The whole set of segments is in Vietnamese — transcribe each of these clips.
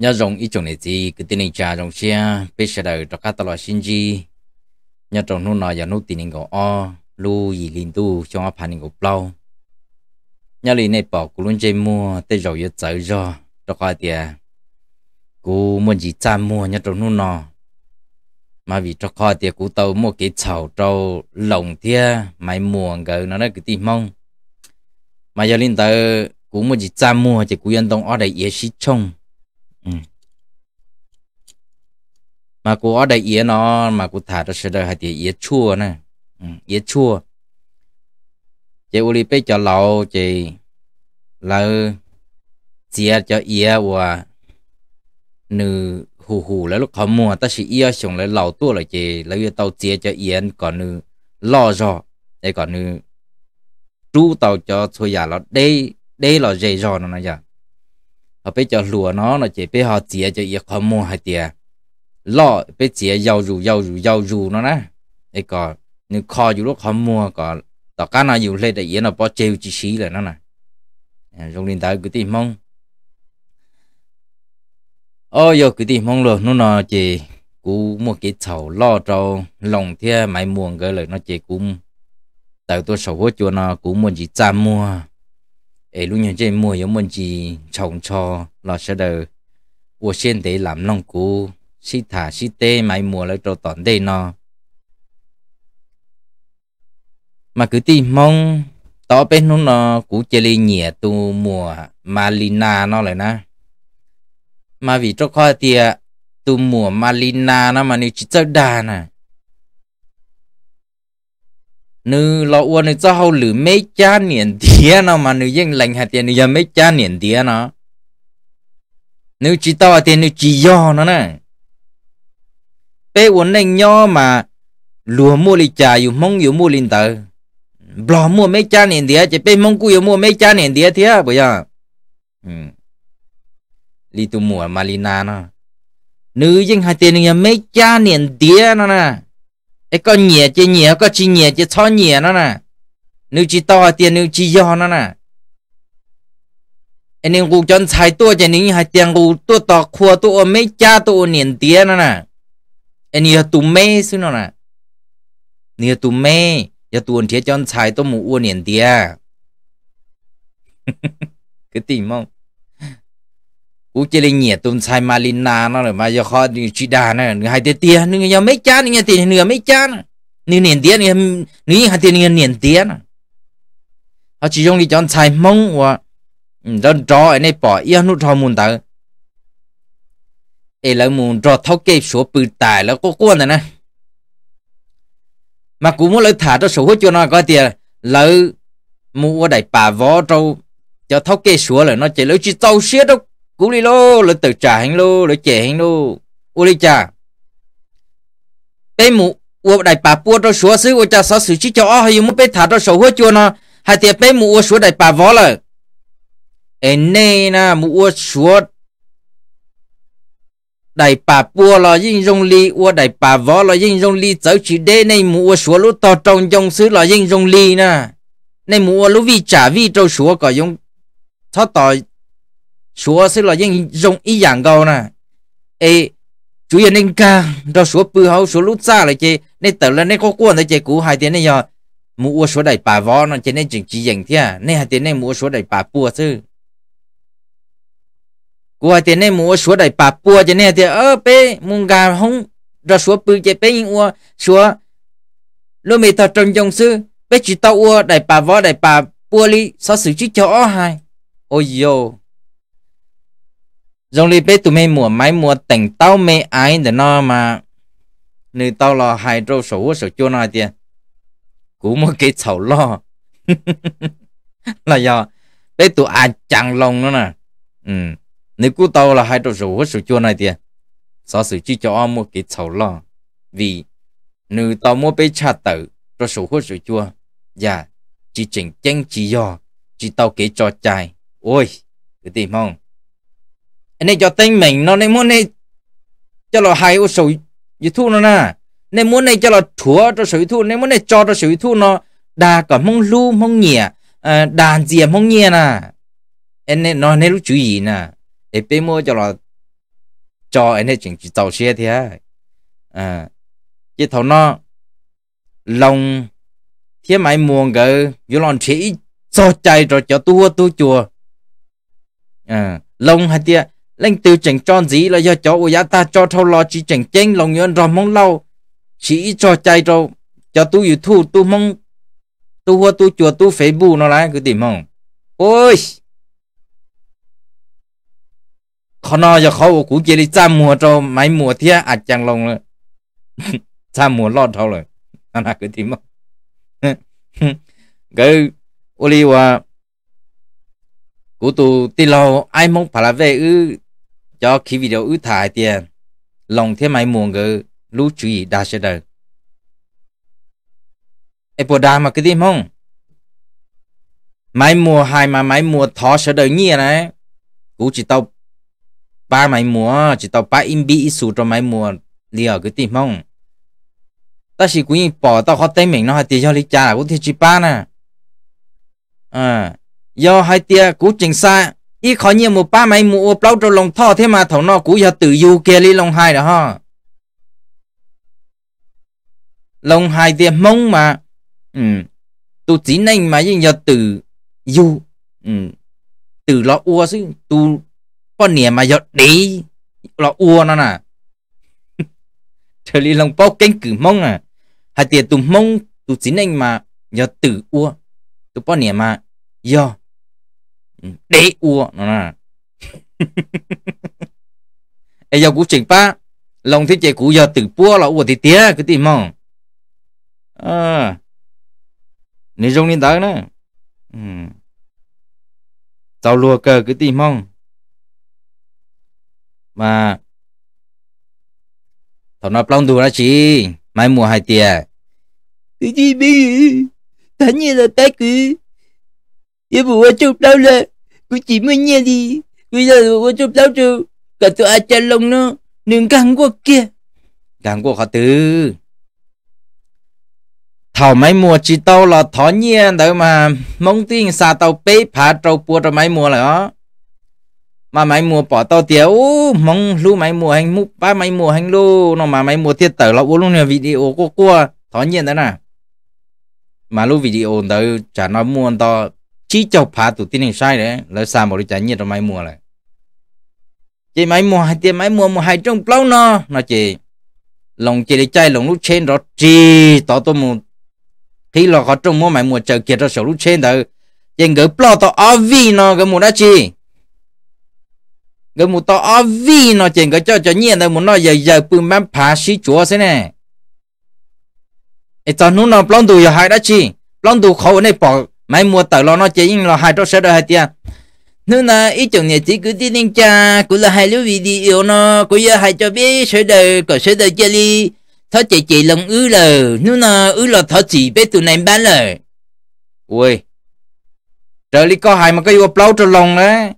nhớ rồng ý chồng này gì cứ tin này cha rồng xe bây giờ đời cho các tao xin gì nhớ rồng nô nói giờ nô tin này ngộ o lu gì liên tu cho ngó phản ngộ lâu nhớ lì này bỏ cũng luôn chơi mua tới rồi giờ tới rồi cho các tiền cú muốn gì chăm mua nhớ rồng nô nó mà vì cho các tiền cú tàu mua cái chảo trâu lồng thia máy mua người nó nói cái tin mong mà giờ liên tới cú muốn chỉ cha mua thì cú yên đông ở đây yên sĩ trông Ừ. mà cô ở đây yến nó mà cô thả ra sẽ đời hay thì yến chua nè ừ, chua chị uli bây cho lâu chị là chia cho yến và nữ hù hù lấy lúc họ mua ta chỉ yến xong lấy lâu tua là chị lấy tàu chia cho yến còn nữ lo rồi để còn nữ chú tàu cho thôi giả là đây đây là dễ rồi nó nói rằng họ bây giờ lùa nó nó chỉ bây họ chia cho ít khó mua hai tiền lo bây chia giàu rủ giàu rủ giàu rủ nó nè ấy còn nhưng kho dù lúc khó mua còn tao cá nó dùng lên để yên nó bỏ trêu chi xí là nó nè dùng điện thoại cái tìm mong ô giờ cái tìm mong rồi nó nó chỉ cú mua cái sầu lo cho lòng thia mãi muộn cái lời nó chỉ cũng tại tôi sầu hốt chùa nó cũng muốn chỉ cha mua ấy lúc nhận chơi mua giống mình chỉ trồng cho là sẽ đời của sen để làm nông cụ xí thả xí tê mày mua lại cho toàn đây nó mà cứ tìm mong tỏ bên nó nó cú chơi li nhẹ tu mùa malina nó lại na mà vì cho khoa tiệt tu mùa malina nó mà nếu chỉ chơi đà nè นูเราอ้วนนึจะเขาหรือไม่จ้าเหนียนเดียนะมันนูยังแรงหัดเดียนูยังไม่จ้าเหนียนเดียนะนูจีต่อเดียนูจีย่อนะนะเป้วันนึงย่อมาลัวมู่ลิจ่าอยู่มองอยู่มู่ลินเตอร์บล็อกมู่ไม่จ้าเหนียนเดียจะเป้มงกูอยู่มู่ไม่จ้าเหนียนเดียเทียบอย่งลิตุหมัวมาลินานะนูยังหัดเดียนูยังไม่จ้าเหนียนเดียนะนะ cái con nhẹ chơi nhẹ có chi nhẹ chơi thó nhẹ nó nè nếu chỉ to tiền nếu chỉ do nó nè anh em cũng chọn sai tua cho nên hai tiền cũng tua to khua tua mấy cha tua niệm tiền nó nè anh em tụ mê xí nó nè nếu tụ mê giờ tuần thế chọn sai tua mù uo niệm cái tình mong u chỉ lên nhẹ tôm sai malina nó rồi mà giờ khó chỉ đà nó hai tiền tiền nhưng giờ mấy chán nhưng tiền nửa mấy chán nhưng niệm tiền nhưng nhưng hai tiền nhưng niệm tiền họ chỉ dùng đi chọn sai mông và ừ, đơn trò ở này bỏ yên nút thò muốn tới ấy là muốn trò thâu kê số bự tài là có quan này nè mà cụ muốn lấy thả cho số cho nó có tiền lấy mua đại bà võ trâu cho thâu kê số là nó chỉ lấy chỉ tàu xe đâu Cú đi lô, lỡ tự trả hình lô, lỡ trẻ hình lô. Ô đi chà. Bê mụ, ô đại bà bua đâu số sư ô cha xó sử chí cho hay mũ bê thả đâu sổ hứa chua nó. hay tiệt bê mụ ô số đại bà vó lờ. anh nê na mụ ô số đại bà bùa là dinh dông ly ô đại bà vó là dinh dông ly cháu chỉ đê này mụ ô số lũ to trong dông sứ là dinh dông ly na. Này mụ ô lũ vi trả vi trâu số có dông thó tòi số sẽ là những dùng ý dạng cầu nè ê chủ yếu nên ca đó số bự hậu số lút xa là chị nên tự là nên có quan là chị cũ hai tiếng này giờ mua số đầy bà võ nó chị nên chừng chỉ dành thế à nên hai tiếng này mua số đầy bà bùa chứ cú hai tiếng này mua số đầy bà bùa cho nên hai tiếng ơ bé mùng gà không đó số bự chị bé nhưng ua số lúc mình thật trông trông sư bé chỉ tao ua đầy bà võ đầy bà bùa li sao xử chứ cho hai ôi yo rong li bê tụi mày mua máy mua tỉnh tao mày ai để nó mà nữ tao là hai trâu sổ sổ chua nói tiền cũng một cái sầu lo là do bê tụi ai chẳng lòng nữa nè ừ nếu cú tao là hai trâu sổ sổ chua nói tiền sao sự chỉ cho mua cái sầu lo vì nữ tao mua bê cha tử trâu sổ sổ chua dạ chỉ chỉnh chân chỉ do chỉ tao cái cho trai ôi cái tìm không nên cho tên mình nó nên muốn nên cho là hai ô sầu dự thu nó nè nên muốn nên cho là chúa cho sầu thu nên muốn nên cho cho sầu thu nó đa cả mong lu mong nhẹ à, đàn gì mong nhẹ nè anh nên nó nên lúc chú ý nè để bê mua cho là cho anh nên chuyện chỉ tàu xe thì à cái thầu nó lòng thế mãi muôn cái vô lòng chỉ cho chạy rồi cho tu tu chùa à lòng hay tiếc lên từ chẳng chọn gì là do cháu của ta cho thâu lo chỉ chẳng chênh lòng nhân rồi mong lâu chỉ cho chạy rồi cho tu yêu thu tu mong tu hoa tu chùa tu phế bù nó lại cứ tìm mong ôi khó nó giờ khó của cụ kia đi ra mùa cho mấy mùa thế à chẳng lòng rồi ra mùa lọt thâu rồi nó là cứ tìm mong cái ô li hoa cụ tu ti lâu ai mong phải là về ư cho khi video ưu thải tiền lòng thêm máy muộn ngờ lũ chú ý đa sẽ đời ai bộ đa mà cái gì không máy mùa hai mà máy mùa thọ sẽ đời nhỉ này cú chỉ tao ba máy mùa chỉ tao ba im bị sụt cho máy mùa liều cái gì không ta chỉ cú bỏ tao khó tay mình nó hay tiền cho lý cha là cũng thì chỉ ba nè à do hai tia cú chỉnh sai ý khó nhiều một ba mấy mũ bao trâu lòng thọ thế mà thằng nó cũng giờ tự du kia đi lòng hai đó ha lòng hai tiền mông mà ừ tu chỉ nên mà nhưng giờ tự du ừ từ lo ua chứ tu con nè mà giờ đi lo ua nó nè trở đi lòng bao kinh cử mông à hai tiền tu mông tu chỉ nên mà giờ tự ua tu con nè mà giờ để u nó nè ai giờ cũng chỉnh ba lòng thế chế cũ giờ từ bua là u thì tía cái tìm mong à ờ. nên trong nên tớ nữa ừ. tao lùa cờ cái tìm mong mà thằng nó plong đồ ra chỉ mai mùa hai tía thì chỉ biết tất như là tết cứ yêu là, mới wacu đi, bây giờ menya di kuya cho, cả tụi kata acar long nó, nên gang qua kia gang qua khó tử thảo mấy mùa chỉ tao là thỏ nhiên đấy mà mông tin xa tao bế phá trâu bùa cho mấy mùa là đó mà mấy mùa bỏ tao tiếu mong lưu mấy mùa hành múc ba mấy mùa hành lưu nó mà mấy mùa thiết tử là uống luôn là video của cua thỏ nhiên đấy nè mà lưu video tới chả nó mua to chỉ cho phá tụ tin này sai đấy là sao mà đi chạy nhiệt rồi máy mua lại chị máy mua hai tiền máy mua một hai trong lâu nó nó chị lòng chị đi chạy lòng lúc trên đó chị tỏ tôi mua khi là họ trong mua máy mua chờ kia đó sổ lúc trên đó chị gỡ plo tỏ av nó gỡ mua đó chị gỡ mua tỏ av nó chị gỡ cho cho nhiệt đâu muốn nó giờ giờ bưng bán phá xí chúa thế này ai tao nó nó plon tụ giờ hai đó chị plon tụ khẩu này bỏ mấy mua tờ lo nó chỉ là hai trâu sẽ đợi hai tia nữa là ít chồng nhà chỉ cứ tin nên cha cũng là hai lưu video nó cũng giờ hai cho biết sẽ đợi có sẽ đợi chơi đi thọ chỉ chỉ lòng ư lờ nữa là ư lờ thọ chỉ biết tụi này bán lờ ui trời lý có hai mà có vô plau cho lòng đấy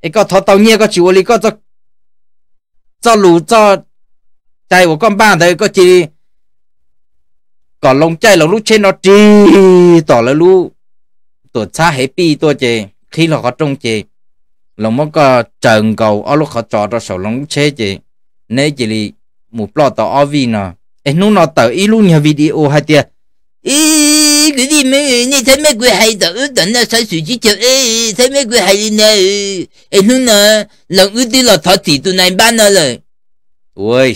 ý có thọ tàu nhia có chịu lý có cho cho lù cho chạy của con ba đấy có chỉ còn lông chạy lông lúc trên nó chi tỏ là lúc tổ xa hết tổ chê khi là có trông chê lông mong có trần cầu ở lúc họ trò cho sầu lông chê chê nên chỉ là một lo tỏ ở vì nó em nó nó tờ ý luôn nhà video hay tiệt cái gì mấy nè thấy mấy cái hay tờ ư tận là sai sự chỉ chờ thấy mấy cái hay nè em nó nó lông ư đi là thọ chỉ tụi này ban nó rồi ui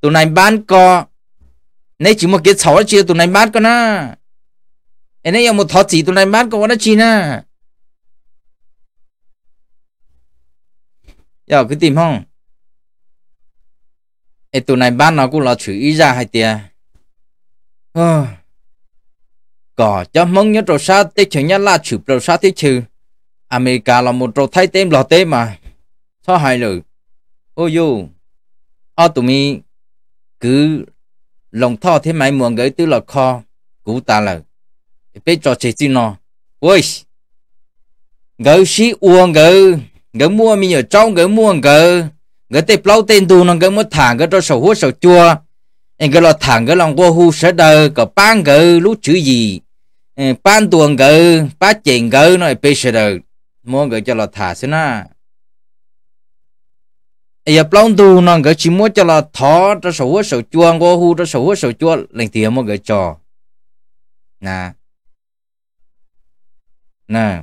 tụi này ban co nay chỉ một cái cháu nó chia tụi này bắt con na em nay một thọ chỉ tụi này bắt con nó chi na giờ cứ tìm không em tụi này bắt nó cũng là chữ ý ra hay tiền ờ. có cho mong nhớ trâu sa tê chữ nhá là chữ trâu sa tê chữ America là một trâu thay tên lò tê mà sao hay lử ôi dù ở tụi mi cứ lòng thọ thế mày muộn gửi tư là kho cú ta là bé cho chị gì nó ôi gỡ xí uông gỡ gỡ mua mình ở trong gỡ mua gỡ gỡ tê plau tên tu nó gỡ mua thả gỡ cho sầu húa sầu chua em gỡ lo thả gỡ lòng qua hu sẽ đờ có ban gỡ lú chữ gì ban tuồng gỡ ba chèn gỡ nó bé sẽ đờ mua gỡ cho lo thả xí na giờ plong tu nó cái chỉ muốn cho là thọ cho số số chua ngô hu cho số số chua lên tiệm mà cái trò nè nè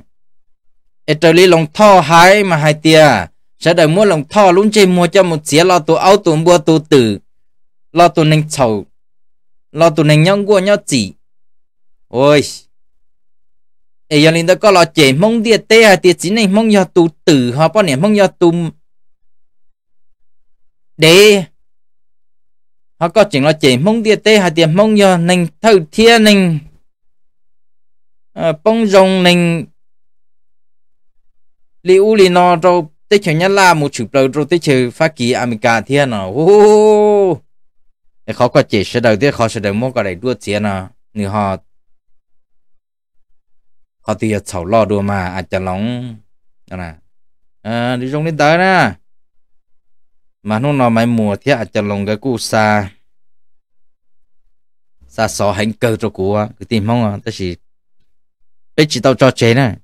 ở trời lý lòng thọ hai mà hai tia sẽ đợi mua lòng thọ luôn chỉ mua cho một chiếc lo tụ áo tụ mua tụ tử lo tụ nành sầu lo tụ nành nhông của nhau chỉ ôi ấy giờ linh đó có lo chế mong địa tê à tiệt chỉ này mong giờ tụ tử họ bao nè mong giờ tụ đi, họ có chuyện là chỉ mong địa tê hay tiền mong giờ nành thâu thiên nành ờ, bông rồng nành li u li nó rồi tê chờ nhất là một chút đầu rồi tê chờ phát kỳ amica thiên nào ô để khó có chỉ sẽ đầu tiên khó sẽ đầu mong có đầy đua tiền nào như họ họ tiền sầu lo đua mà à chả lóng nè à đi rong đến tới nè mà nó nó mày mùa thì à cho lòng cái cú xa xa xó hành cơ cho cú cứ tìm mong à ta chỉ bây chỉ tao cho chế nè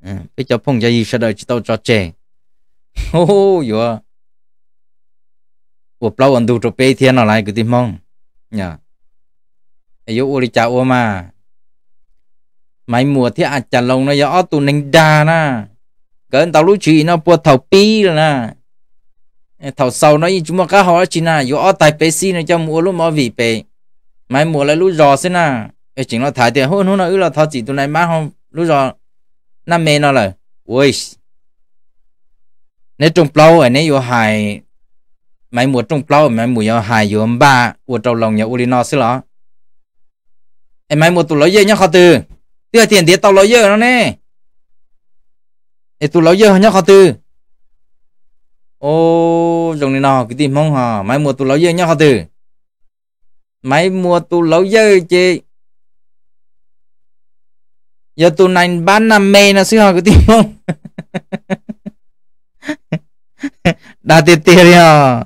à, bây cho phong gia gì sao đời chỉ tao cho chế ô yo ủa bao anh đủ cho bây thiên nó lại cứ tìm mong nhá ai yo đi chào ô mà mày mùa thì à cho lòng nó yo tu ninh đa na cái tao lúc chỉ nó buộc thầu pi rồi na thầu sau nói chúng mà cá hỏi chỉ là yo ở tại bê xi này cho mua lúc mà vì bê mai mua lại lúc rò xin à cái chuyện nó thải tiền hôn hôn nó ư là thọ chỉ tụi này má không lúc rò năm mê nó là ui nếu trồng plau ở nếu yo hài mai mua trồng plau mai mua yo hài yo ba uo trâu lòng yo uli nó xí lọ em mai mua tụi lối dây nhá khó từ tiền tiền tiền tao lối dây nó nè em tụi lối dây nhá khó từ ô dòng này nọ cái tìm mong hả máy mua tu lấu dơ nhá họ tử máy mua tu lấu dơ chị giờ tu này bán năm mê nó xí hả cái tìm mong. đã tiền tiền đi hả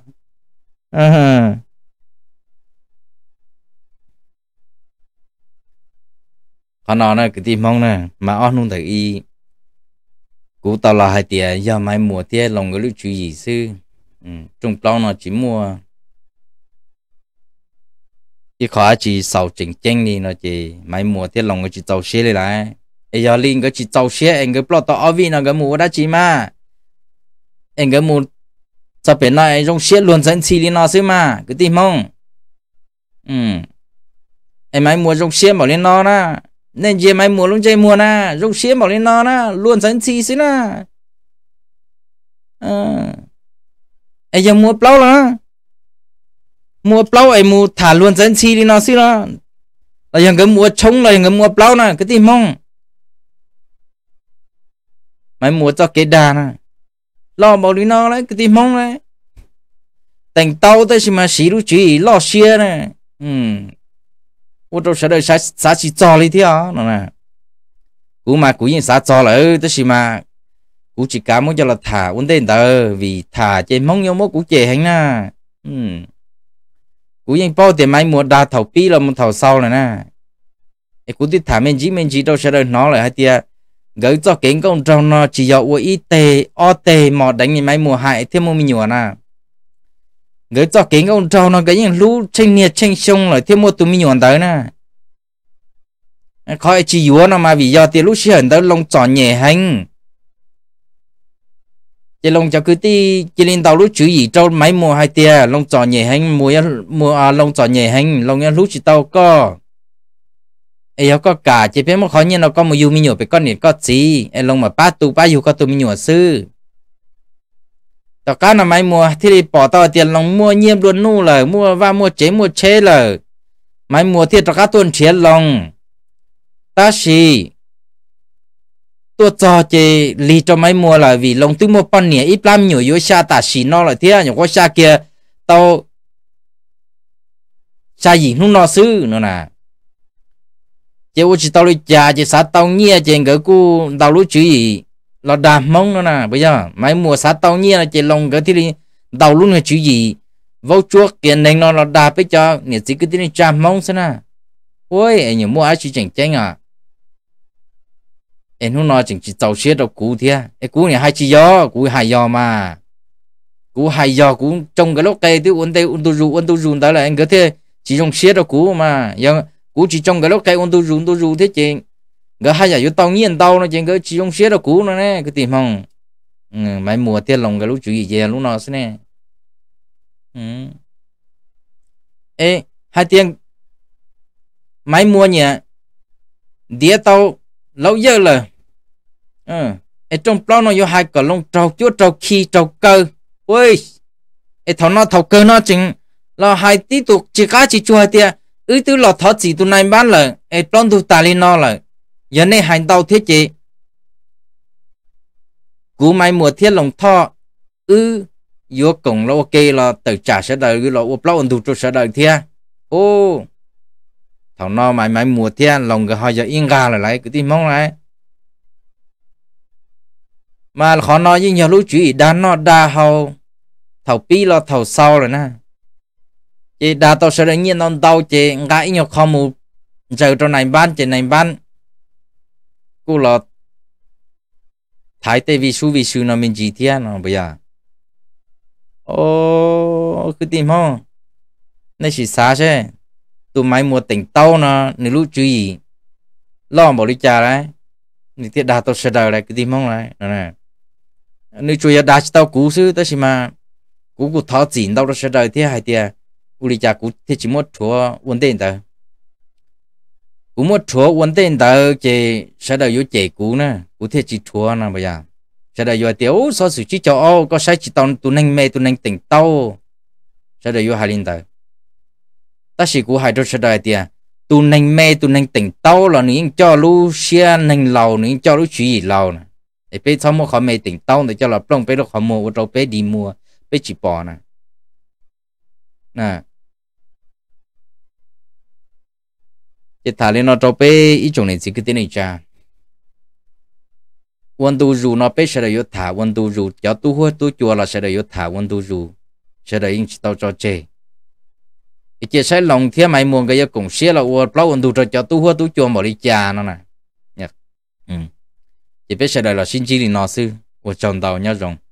họ nói là cái tìm mong nè mà on luôn thầy y cú tao là hai tiền giờ mai mùa tia lòng người lưu chú gì sư ừ. trung tao nó chỉ mua chỉ khó chỉ sầu chỉnh chênh đi nó chỉ mai mùa tia lòng người chỉ tàu xe lại lại bây giờ linh cái chỉ tàu xe anh cái plot tao vi nó cái mùa đã chỉ mà anh cái mùa sao bên này dùng xe luôn dẫn chi đi nó sư mà cái tìm không ừ em ấy mua dùng xe bảo lên nó đó nên giờ mày mua luôn chơi mua na rung xía bảo lên nó na luôn sẵn chi xí na à ai ờ. giờ mua plau là mua plau ai mua thả luôn sẵn chi đi nó xí là là giờ mua chống là giờ mua plau na cái gì mong mày mua cho cái đà na lo bảo lên nó đấy cái gì mong đấy thành tao tới xí mà xí lu chỉ lo xía này ừ 我都晓得啥啥去找你的啊，那呢，我嘛故意啥找了，这是嘛，我只干么叫了他，我等到 vì ừ, thả trên mong nhau mất của trẻ hành na, ừ, cố ý bao tiền máy mua đa thầu pi là một thầu sau này nè, cái cố đi mình chỉ mình chỉ đâu sẽ được nó lại hay tiệt, gửi cho kiến công trong nó chỉ dạo của y tế, o tế mò đánh thì máy mua hại thêm một mình nhỏ nè người ta kiến ông trâu nó cái những lũ tranh nhiệt tranh sông lại thêm một tụi mình nhọn tới nè khỏi chỉ yếu nó mà vì do tiền lũ chỉ hẳn tới lông tròn nhẹ hành chỉ lông cho cứ ti chỉ lên tàu lũ chữ gì trâu mấy mùa hai tia lông tròn nhẹ hành mùa mùa à, lông tròn nhẹ hành lông lũ chỉ tàu co ấy có cả chỉ biết một khó nhiên nó có một yêu mình nhổ phải con nhiệt có gì ấy lông mà ba tu ba yêu có tụi mình nhổ sư tao cá là mày mua thì đi bỏ tao tiền lòng mua nhiêm luôn nu là mua và mua chế mua chế là mày mua thì tao cá tuần chiến lòng ta xì tôi cho chị lì cho mày mua là vì lòng tôi mua bắn nhỉ ít lắm nhiều yếu xa ta xì nó lại thế nhiều quá xa kia tao xa gì nó nó xứ nữa nè chứ ôi chỉ tao lui già chỉ xã tao nghe chị ngỡ cu tao lui chữ gì là đàm mong nó nè bây giờ mấy mùa sát tàu nhiên là chỉ lòng cái thì đầu luôn là chữ gì vô chuộc kiện nên nó là đà bây cho nhiệt sĩ cứ tin chạm mong xem nè ôi anh nhiều mua ai chỉ chẳng chén à em không nói chẳng chỉ tàu xe đâu cú thế em cú này hai chỉ gió cú hai gió mà cú hai gió cú trong cái lúc cây tiêu uốn tây uốn tu rù uốn tu rù đó là anh cứ thế chỉ trong xe đâu cú mà giờ cú chỉ trong cái lúc cây uốn tu rù uốn tu rù thế chị gỡ hai giờ vô tao nhiên tao nó chỉ gỡ chỉ ông xế đó cũ nó nè cái tìm phòng, ừ, mấy mùa tiền lòng cái lúc chủ gì về lúc nào xin nè ừ. ê hai tiền mấy mùa nhỉ đĩa tao lâu giờ là ừ. ê trong plon nó có hai cái lông trâu chúa trâu khi trâu cơ ui ê thằng nó thầu cơ nó chừng là hai tí tục chỉ cá chỉ chua tiền, ư tư là thọ chỉ tụi này bán là ê plon tụi ta lên nó là giờ này hành tàu thế chị cú mai mùa thiết lòng thọ ư vô cổng là ok là tự trả sẽ đời lo ốp lo ổn đủ cho sẽ đời thia ô thằng nó mai mai mùa thiết lòng cái họ giờ yên gà lại lại cứ tìm mong lại mà khó nói như nhiều lúc chú ý đa nó đa hầu thầu pi là thầu sau rồi nè chị đa tàu sẽ đương nhiên nó đau chị ngã nhiều không mù giờ trong này ban chị này ban cô là thái tây vi su vi su nó mình gì thế nó bây giờ ô cứ tìm không nên chỉ xa chứ tụi máy mua tỉnh tàu nó nếu lúc chú ý lo bỏ đi cha đấy nếu tiết đa tao sẽ đời lại cứ tìm không này nó này nếu chú ý đa tàu cũ chứ tao chỉ mà cũ cú tháo chỉnh tàu nó sẽ đời thế hay tiệt uli cha cũ thế chỉ một chỗ ổn định thôi cú mua chúa vấn đề đó chị sẽ đợi vô chị cú nè cú thế chị chúa nè bây giờ sẽ đợi vô tiểu so sự chỉ cho ô oh, có sai chỉ tao e tu nành mê tu nành tỉnh tao sẽ đợi vô hai linh đó ta chỉ cú hai đôi sẽ đợi tiền tu nành mê tu nành tỉnh tao là những cho lu xe nành lầu những cho lu chỉ gì lầu nè để bây sau mua khó mê tỉnh tao để cho là plong bây lúc khó mua ô đâu bây đi mua bây chỉ bỏ nè nè chỉ thả lên nó cho bé ít chỗ này chỉ cái tên này cha quân tu rù nó bé sẽ được thả quân tu rù cho tu hoa tu chùa là sẽ được thả quân tu rù sẽ được in tao cho chê cái chuyện sai lòng thế mày muốn cái cũng xia là uo plau quân tu cho cho tu hoa tu chùa mà đi cha nó này nhạc ừ chỉ biết sẽ được là xin chỉ đi nó sư uo chồng tàu nhau rồng